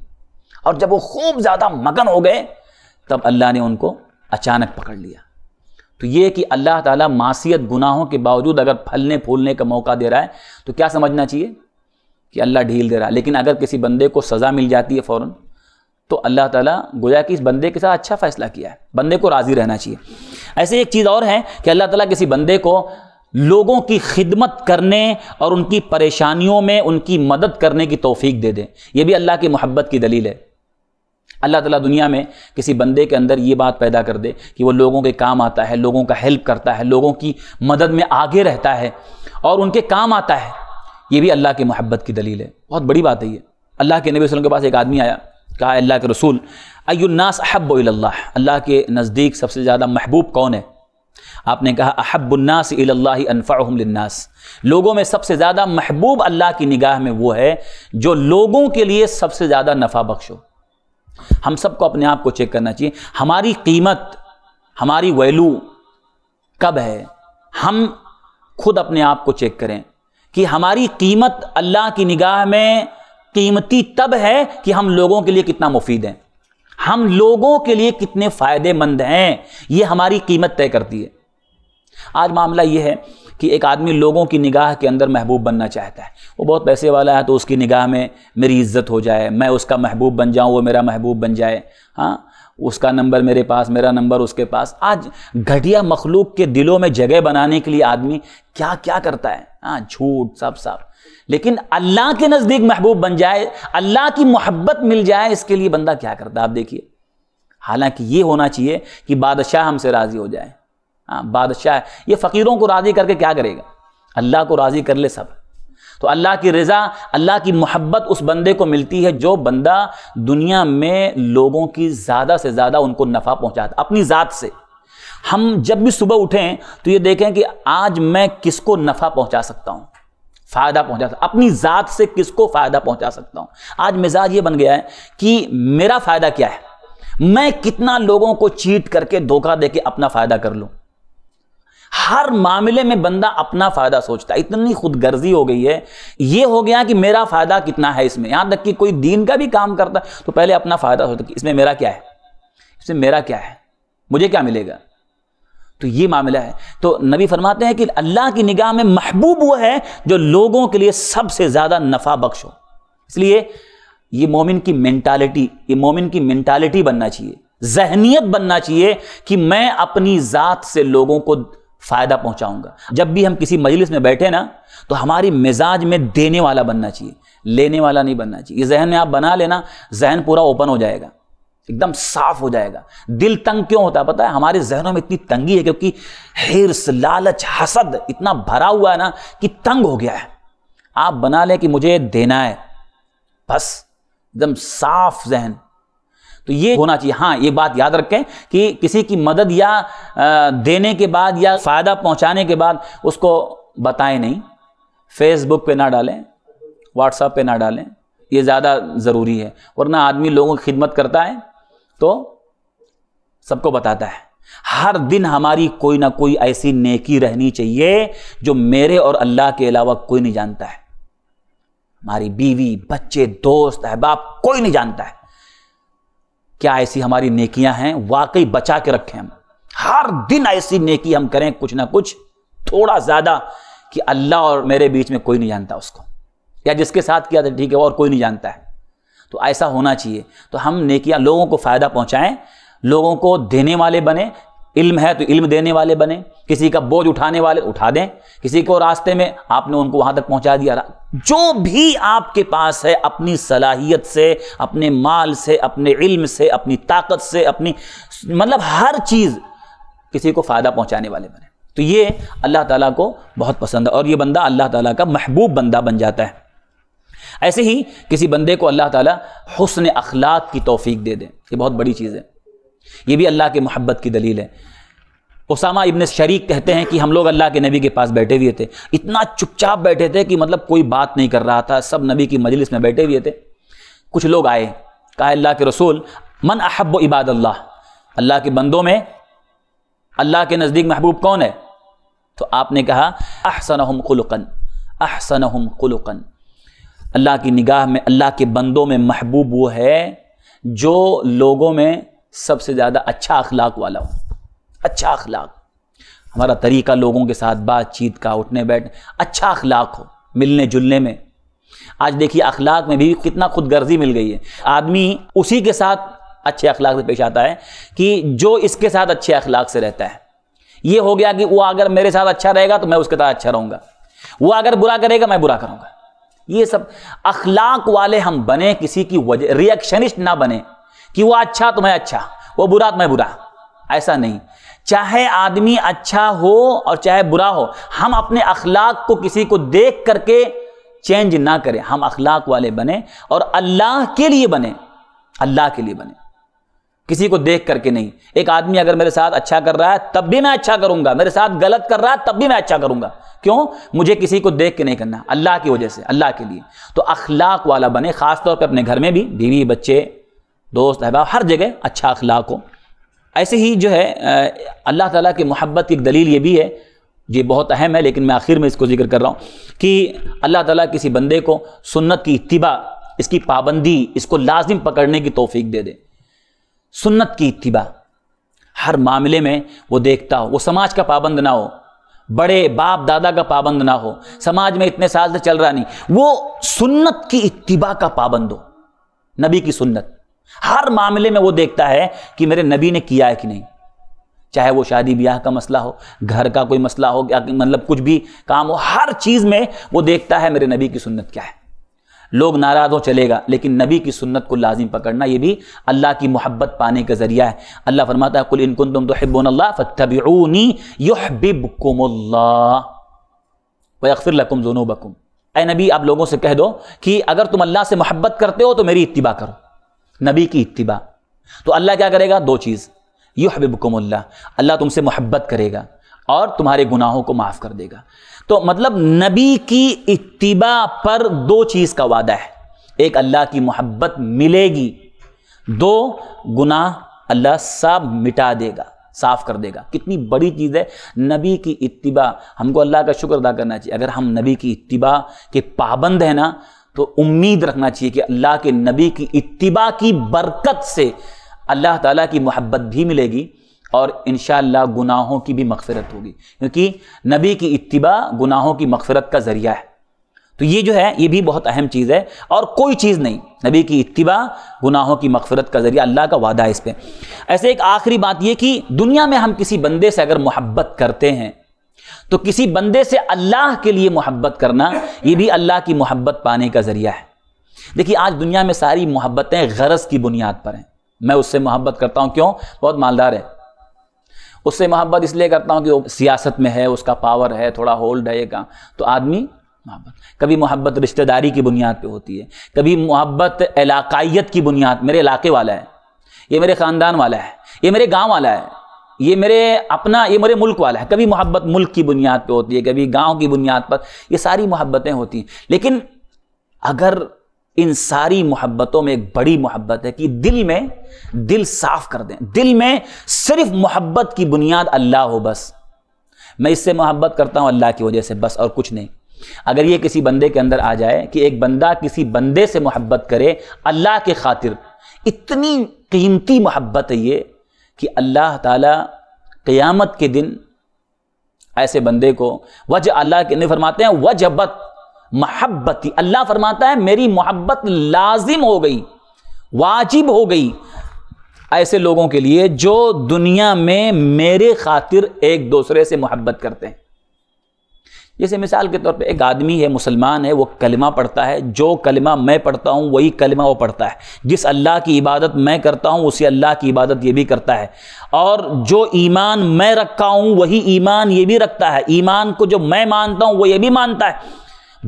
और जब वो खूब ज़्यादा मगन हो गए तब अल्लाह ने उनको अचानक पकड़ लिया तो ये कि अल्लाह ताला मासीत गुनाहों के बावजूद अगर फलने फूलने का मौका दे रहा है तो क्या समझना चाहिए कि अल्लाह ढील दे रहा है लेकिन अगर किसी बंदे को सज़ा मिल जाती है फ़ौरन तो अल्लाह ताला गोया कि इस बंदे के साथ अच्छा फैसला किया है बंदे को राज़ी रहना चाहिए ऐसे एक चीज़ और है कि अल्लाह ताला किसी बंदे को लोगों की खिदमत करने और उनकी परेशानियों में उनकी मदद करने की तोफ़ी दे दें यह भी अल्लाह की मोहब्बत की दलील है अल्लाह ताला दुनिया में किसी बंदे के अंदर ये बात पैदा कर दे कि वो लोगों के काम आता है लोगों का हेल्प करता है लोगों की मदद में आगे रहता है और उनके काम आता है ये भी अल्लाह की मोहब्बत की दलील है बहुत बड़ी बात है ये अल्लाह के नबी वसल्लम के पास एक आदमी आया कहा अल्लाह के रसूल अयुन्नास अहब अल्लाह के नज़दीक सबसे ज़्यादा महबूब कौन है आपने कहा अहबुल्नास अनफ़ाहमलनास लोगों में सबसे ज़्यादा महबूब अल्लाह की निगाह में वो है जो लोगों के लिए सबसे ज़्यादा नफ़ा बख्श हो हम सबको अपने आप को चेक करना चाहिए हमारी कीमत हमारी वैल्यू कब है हम खुद अपने आप को चेक करें कि हमारी कीमत अल्लाह की निगाह में कीमती तब है कि हम लोगों के लिए कितना मुफीद हैं हम लोगों के लिए कितने फायदेमंद हैं ये हमारी कीमत तय करती है आज मामला यह है कि एक आदमी लोगों की निगाह के अंदर महबूब बनना चाहता है वो बहुत पैसे वाला है तो उसकी निगाह में मेरी इज्जत हो जाए मैं उसका महबूब बन जाऊँ वो मेरा महबूब बन जाए हाँ उसका नंबर मेरे पास मेरा नंबर उसके पास आज घटिया मखलूक के दिलों में जगह बनाने के लिए आदमी क्या क्या करता है हाँ झूठ सब सब लेकिन अल्लाह के नज़दीक महबूब बन जाए अल्लाह की मोहब्बत मिल जाए इसके लिए बंदा क्या करता है आप देखिए हालांकि ये होना चाहिए कि बादशाह हमसे राज़ी हो जाए हाँ बादशाह ये फ़कीरों को राज़ी करके क्या करेगा अल्लाह को राज़ी कर ले सब तो अल्लाह की रज़ा अल्लाह की मोहब्बत उस बंदे को मिलती है जो बंदा दुनिया में लोगों की ज़्यादा से ज़्यादा उनको नफ़ा पहुँचाता अपनी ज़ात से हम जब भी सुबह उठें तो ये देखें कि आज मैं किसको नफ़ा पहुँचा सकता हूँ फ़ायदा पहुँचा सकता अपनी ज़ात से किसको फ़ायदा पहुँचा सकता हूँ आज मिजाज ये बन गया है कि मेरा फ़ायदा क्या है मैं कितना लोगों को चीट करके धोखा देके अपना फ़ायदा कर लूँ हर मामले में बंदा अपना फायदा सोचता है इतनी खुदगर्जी हो गई है ये हो गया कि मेरा फायदा कितना है इसमें यहां तक कि कोई दीन का भी काम करता तो पहले अपना फायदा सोचता इसमें मेरा क्या है इसमें मेरा क्या है मुझे क्या मिलेगा तो ये मामला है तो नबी फरमाते हैं कि अल्लाह की निगाह में महबूब वो है जो लोगों के लिए सबसे ज्यादा नफा बख्श हो इसलिए ये मोमिन की मेंटालिटी ये मोमिन की मेंटालिटी बनना चाहिए जहनीत बनना चाहिए कि मैं अपनी ज़ात से लोगों को फ़ायदा पहुंचाऊंगा जब भी हम किसी मजलिस में बैठे ना तो हमारी मिजाज में देने वाला बनना चाहिए लेने वाला नहीं बनना चाहिए जहन में आप बना लेना जहन पूरा ओपन हो जाएगा एकदम साफ हो जाएगा दिल तंग क्यों होता है पता है हमारे जहनों में इतनी तंगी है क्योंकि हिरस लालच हसद इतना भरा हुआ है ना कि तंग हो गया है आप बना लें कि मुझे देना है बस एकदम साफ जहन तो ये होना चाहिए हाँ ये बात याद रखें कि किसी की मदद या देने के बाद या फ़ायदा पहुँचाने के बाद उसको बताएं नहीं फेसबुक पे ना डालें व्हाट्सअप पे ना डालें ये ज़्यादा ज़रूरी है वरना आदमी लोगों की खिदमत करता है तो सबको बताता है हर दिन हमारी कोई ना कोई ऐसी नेकी रहनी चाहिए जो मेरे और अल्लाह के अलावा कोई नहीं जानता है हमारी बीवी बच्चे दोस्त अहबाब कोई नहीं जानता है क्या ऐसी हमारी नेकियां हैं वाकई बचा के रखें हम हर दिन ऐसी नेकी हम करें कुछ ना कुछ थोड़ा ज़्यादा कि अल्लाह और मेरे बीच में कोई नहीं जानता उसको या जिसके साथ किया था ठीक है और कोई नहीं जानता है तो ऐसा होना चाहिए तो हम नेकियां लोगों को फ़ायदा पहुंचाएं लोगों को देने वाले बने इल्म है तो इल्म देने वाले बने किसी का बोझ उठाने वाले उठा दें किसी को रास्ते में आपने उनको वहां तक पहुंचा दिया जो भी आपके पास है अपनी सलाहियत से अपने माल से अपने इल्म से अपनी ताकत से अपनी मतलब हर चीज़ किसी को फ़ायदा पहुंचाने वाले बने तो ये अल्लाह ताला को बहुत पसंद है और ये बंदा अल्लाह ताला का महबूब बंदा बन जाता है ऐसे ही किसी बंदे को अल्लाह ताला हुस्न अखलाक की तौफीक दे दें ये बहुत बड़ी चीज़ है ये भी अल्लाह के मोहब्बत की दलील है उसामा इबन शरीक कहते हैं कि हम लोग अल्लाह के नबी के पास बैठे हुए थे इतना चुपचाप बैठे थे कि मतलब कोई बात नहीं कर रहा था सब नबी की मजलिस में बैठे हुए थे कुछ लोग आए कहा अल्लाह के रसूल मन अहब इबाद अल्लाह अल्लाह के बंदों में अल्लाह के नज़दीक महबूब कौन है तो आपने कहा अहसन हम कुलकन अहसन अल्लाह की निगाह में अल्लाह के बंदों में महबूब वो है जो लोगों में सबसे ज़्यादा अच्छा अखलाक वाला हो अच्छा अखलाक हमारा तरीका लोगों के साथ बातचीत का उठने बैठ अच्छा अखलाक हो मिलने जुलने में आज देखिए अखलाक में भी कितना खुदगर्जी मिल गई है आदमी उसी के साथ अच्छे अखलाक से पेश आता है कि जो इसके साथ अच्छे अखलाक से रहता है ये हो गया कि वो अगर मेरे साथ अच्छा रहेगा तो मैं उसके साथ अच्छा रहूँगा वो अगर बुरा करेगा मैं बुरा करूँगा ये सब अखलाक वाले हम बने किसी की वजह रिएक्शनिस्ट ना बने कि वो अच्छा तो मैं अच्छा वो बुरा तो मैं बुरा ऐसा नहीं चाहे आदमी अच्छा हो और चाहे बुरा हो हम अपने अखलाक को किसी को देख करके चेंज ना करें हम अखलाक वाले बने और अल्लाह के लिए बने अल्लाह के लिए बने किसी को देख करके नहीं एक आदमी अगर मेरे साथ अच्छा कर रहा है तब भी मैं अच्छा करूंगा मेरे साथ गलत कर रहा है तब भी मैं अच्छा करूंगा क्यों मुझे किसी को देख के नहीं करना अल्लाह की वजह से अल्लाह के लिए तो अखलाक वाला बने खासतौर पर अपने घर में भी बीवी बच्चे दोस्त अहबाब हर जगह अच्छा अखलाक हो ऐसे ही जो है अल्लाह ताला की मोहब्बत की एक दलील ये भी है ये बहुत अहम है लेकिन मैं आखिर में इसको जिक्र कर रहा हूँ कि अल्लाह ताला किसी बंदे को सुन्नत की इतबा इसकी पाबंदी इसको लाजिम पकड़ने की तोफ़ी दे दे सुन्नत की इतबा हर मामले में वो देखता हो वो समाज का पाबंद ना हो बड़े बाप दादा का पाबंद ना हो समाज में इतने साल से चल रहा नहीं वो सुन्नत की इतबा का पाबंद हो नबी की सुन्नत हर मामले में वो देखता है कि मेरे नबी ने किया है कि नहीं चाहे वो शादी ब्याह का मसला हो घर का कोई मसला हो या मतलब कुछ भी काम हो हर चीज़ में वो देखता है मेरे नबी की सुन्नत क्या है लोग नाराज़ हो चलेगा लेकिन नबी की सुन्नत को लाजिम पकड़ना ये भी अल्लाह की मोहब्बत पाने का ज़रिया है अल्लाह फरमाता है कुल इनकुन तुम तो हिब्बोनल्ला ए नबी आप लोगों से कह दो कि अगर तुम अल्लाह से मोहब्बत करते हो तो मेरी इतबा करो नबी की इतबा तो अल्लाह क्या करेगा दो चीज़ यू हबिबकुमल्ला अल्लाह तुमसे मोहब्बत करेगा और तुम्हारे गुनाहों को माफ़ कर देगा तो मतलब नबी की इतबा पर दो चीज़ का वादा है एक अल्लाह की मोहब्बत मिलेगी दो गुनाह अल्लाह साब मिटा देगा साफ़ कर देगा कितनी बड़ी चीज़ है नबी की इतबा हमको अल्लाह का शुक्र अदा करना चाहिए अगर हम नबी की इतबा के पाबंद हैं ना तो उम्मीद रखना चाहिए कि अल्लाह के नबी की इतबा की बरकत से अल्लाह ताला की मोहब्बत भी मिलेगी और इन गुनाहों की भी मगफरत होगी क्योंकि नबी की इतबा गुनाहों की मगफरत का ज़रिया है तो ये जो है ये भी बहुत अहम चीज़ है और कोई चीज़ नहीं नबी की इतबा गुनाहों की मगफरत का ज़रिया अल्लाह का वादा है इस पर ऐसे एक आखिरी बात यह कि दुनिया में हम किसी बंदे से अगर मोहब्बत करते हैं तो किसी बंदे से अल्लाह के लिए मोहब्बत करना ये भी अल्लाह की मोहब्बत पाने का ज़रिया है देखिए आज दुनिया में सारी मोहब्बतें गरज की बुनियाद पर हैं मैं उससे मोहब्बत करता हूँ क्यों बहुत मालदार है उससे मोहब्बत इसलिए करता हूँ कि वो सियासत में है उसका पावर है थोड़ा होल्ड है ये तो आदमी मोहब्बत कभी मोहब्बत रिश्तेदारी की बुनियाद पर होती है कभी मोहब्बत इलाकाइत की बुनियाद मेरे इलाके वाला है ये मेरे ख़ानदान वाला है ये मेरे गांव वाला है ये मेरे अपना ये मेरे मुल्क वाला है कभी मोहब्बत मुल्क की बुनियाद पे होती है कभी गांव की बुनियाद पर ये सारी मोहब्बतें होती हैं लेकिन अगर इन सारी मोहब्बतों में एक बड़ी मोहब्बत है कि दिल में दिल साफ कर दें दिल में सिर्फ मोहब्बत की बुनियाद अल्लाह हो बस मैं इससे मोहब्बत करता हूँ अल्लाह की वजह से बस और कुछ नहीं अगर ये किसी बंदे के अंदर आ जाए कि एक बंदा किसी बंदे से मोहब्बत करे अल्लाह के खातिर इतनी कीमती मोहब्बत है ये कि अल्लाह ताला क़यामत के दिन ऐसे बंदे को वज अल्लाह के नहीं फरमाते हैं वजबत महब्बत अल्लाह फरमाता है मेरी मोहब्बत लाजिम हो गई वाजिब हो गई ऐसे लोगों के लिए जो दुनिया में मेरे खातिर एक दूसरे से मोहब्बत करते हैं जैसे मिसाल के तौर पे एक आदमी है मुसलमान है वो कलमा पढ़ता है जो कलमा मैं पढ़ता हूँ वही कलमा वो पढ़ता है जिस अल्लाह की इबादत मैं करता हूँ उसी अल्लाह की इबादत ये भी करता है और जो ईमान मैं रखा हूँ वही ईमान ये भी रखता है ईमान को जो मैं मानता हूँ वो ये भी मानता है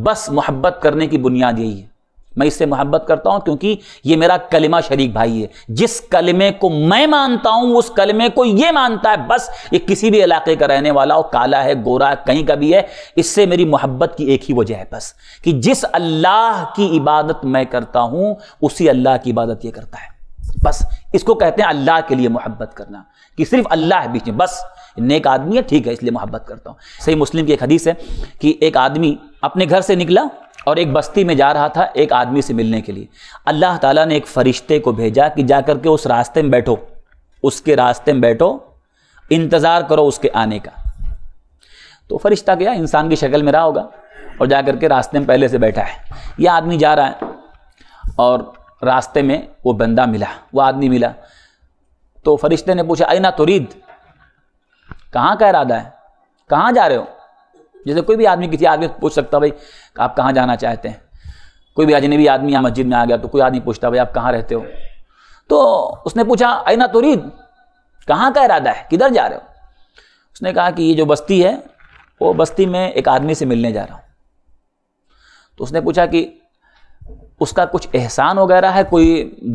बस मोहब्बत करने की बुनियाद यही है मैं इससे मोहब्बत करता हूं क्योंकि ये मेरा कलिमा शरीक भाई है जिस कलमे को मैं मानता हूं उस कलमे को ये मानता है बस ये किसी भी इलाके का रहने वाला हो काला है गोरा है कहीं का भी है इससे मेरी मोहब्बत की एक ही वजह है बस कि जिस अल्लाह की इबादत मैं करता हूं उसी अल्लाह की इबादत ये करता है बस इसको कहते हैं अल्लाह के लिए मोहब्बत करना कि सिर्फ अल्लाह है बीच में बस नेक आदमी है ठीक है इसलिए मोहब्बत करता हूँ सही मुस्लिम की एक हदीस है कि एक आदमी अपने घर से निकला और एक बस्ती में जा रहा था एक आदमी से मिलने के लिए अल्लाह ताला ने एक फरिश्ते को भेजा कि जा करके के उस रास्ते में बैठो उसके रास्ते में बैठो इंतज़ार करो उसके आने का तो फरिश्ता गया इंसान की शक्ल में रहा होगा और जा करके के रास्ते में पहले से बैठा है यह आदमी जा रहा है और रास्ते में वो बंदा मिला वो आदमी मिला तो फरिश्ते ने पूछा अना तुरीद कहाँ का इरादा है कहाँ जा रहे हो जैसे कोई भी आदमी किसी आदमी से पूछ सकता भाई आप कहाँ जाना चाहते हैं कोई भी अजनबी आदमी यहाँ मस्जिद में आ गया तो कोई आदमी पूछता भाई आप कहाँ रहते हो तो उसने पूछा ऐना तुरीद कहाँ का इरादा है किधर जा रहे हो उसने कहा कि ये जो बस्ती है वो बस्ती में एक आदमी से मिलने जा रहा हूँ तो उसने पूछा कि उसका कुछ एहसान वगैरह है कोई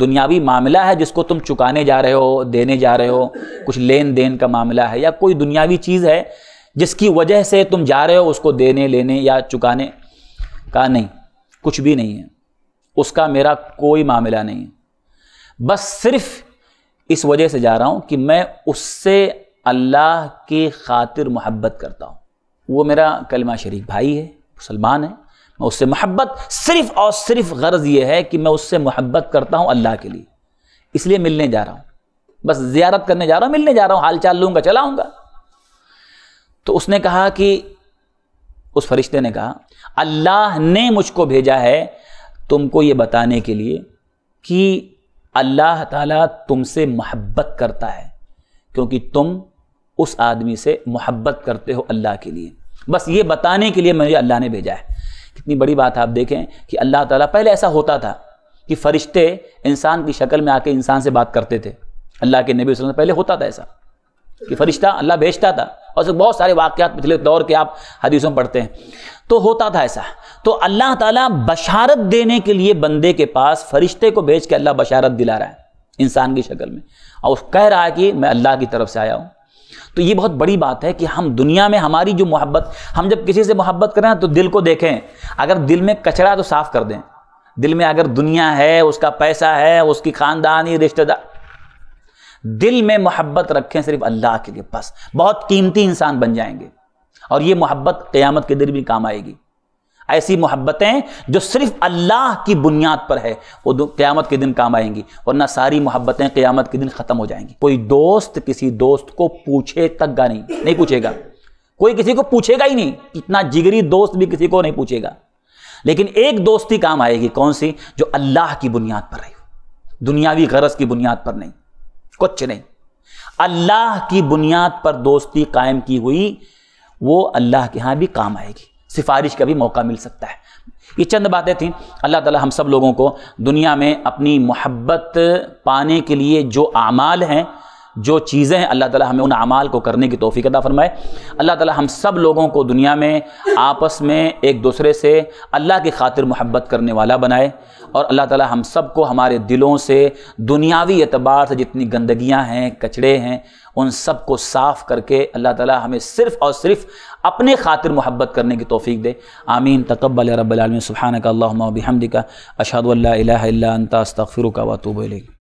दुनियावी मामला है जिसको तुम चुकाने जा रहे हो देने जा रहे हो कुछ लेन देन का मामला है या कोई दुनियावी चीज़ है जिसकी वजह से तुम जा रहे हो उसको देने लेने या चुकाने का नहीं कुछ भी नहीं है उसका मेरा कोई मामला नहीं है बस सिर्फ इस वजह से जा रहा हूँ कि मैं उससे अल्लाह की खातिर मोहब्बत करता हूँ वो मेरा कलमा शरीफ भाई है मुसलमान है मैं उससे मोहब्बत सिर्फ और सिर्फ गर्ज ये है कि मैं उससे मोहब्बत करता हूँ अल्लाह के लिए इसलिए मिलने जा रहा हूँ बस ज़्यारत करने जा रहा हूँ मिलने जा रहा हूँ हाल चाल लूँगा चलाऊँगा तो उसने कहा कि उस फरिश्ते ने कहा अल्लाह ने मुझको भेजा है तुमको ये बताने के लिए कि अल्लाह ताला तुमसे मोहब्बत करता है क्योंकि तुम उस आदमी से मोहब्बत करते हो अल्लाह के लिए बस ये बताने के लिए मुझे अल्लाह ने भेजा है कितनी बड़ी बात आप देखें कि अल्लाह ताला पहले ऐसा होता था कि फरिश्ते इंसान की शक्ल में आके इंसान से बात करते थे अल्लाह के नबी वसल्लम पहले होता था ऐसा कि फरिश्ता अल्लाह भेजता था और उसके बहुत सारे वाक़ात पिछले दौर के आप हदीसों में पढ़ते हैं तो होता था ऐसा तो अल्लाह ताला बशारत देने के लिए बंदे के पास फरिश्ते को भेज के अल्लाह बशारत दिला रहा है इंसान की शक्ल में और उस कह रहा है कि मैं अल्लाह की तरफ से आया हूँ तो ये बहुत बड़ी बात है कि हम दुनिया में हमारी जो मोहब्बत हम जब किसी से मोहब्बत करें तो दिल को देखें अगर दिल में कचरा तो साफ़ कर दें दिल में अगर दुनिया है उसका पैसा है उसकी खानदानी रिश्तेदार दिल में मोहब्बत रखें सिर्फ अल्लाह के लिए बस बहुत कीमती इंसान बन जाएंगे और ये मोहब्बत क़यामत के दिन भी काम आएगी ऐसी मोहब्बतें जो सिर्फ अल्लाह की बुनियाद पर है वो क़यामत के दिन काम आएंगी वरना सारी मोहब्बतें क़यामत के दिन ख़त्म हो जाएंगी कोई दोस्त किसी दोस्त को पूछे तक गा नहीं नहीं पूछेगा कोई किसी को पूछेगा ही नहीं इतना जिगरी दोस्त भी किसी को नहीं पूछेगा लेकिन एक दोस्ती काम आएगी कौन सी जो अल्लाह की बुनियाद पर रही दुनियावी गरज की बुनियाद पर नहीं कुछ नहीं अल्लाह की बुनियाद पर दोस्ती कायम की हुई वो अल्लाह के यहाँ भी काम आएगी सिफारिश का भी मौका मिल सकता है ये चंद बातें थीं अल्लाह ताला हम सब लोगों को दुनिया में अपनी मोहब्बत पाने के लिए जो आमाल हैं जो चीज़ें हैं अल्लाह ताला हमें उन अमाल को करने की तोफ़ी अदा फरमाए अल्लाह ताला हम सब लोगों को दुनिया में आपस में एक दूसरे से अल्लाह की खातिर मोहब्बत करने वाला बनाए और अल्लाह ताला हम सब को हमारे दिलों से दुनियावी एतबार से जितनी गंदगियां हैं कचड़े हैं उन सब को साफ़ करके अल्लाह ताला हमें सिर्फ़ और सिर्फ अपने खातिर मोहब्बत करने की तोफ़ी दे आमीन तकबल रबालमी सुबहान का अल्लाम बिहमद का अशाद अल्ला अस्तफ़िर का वातूब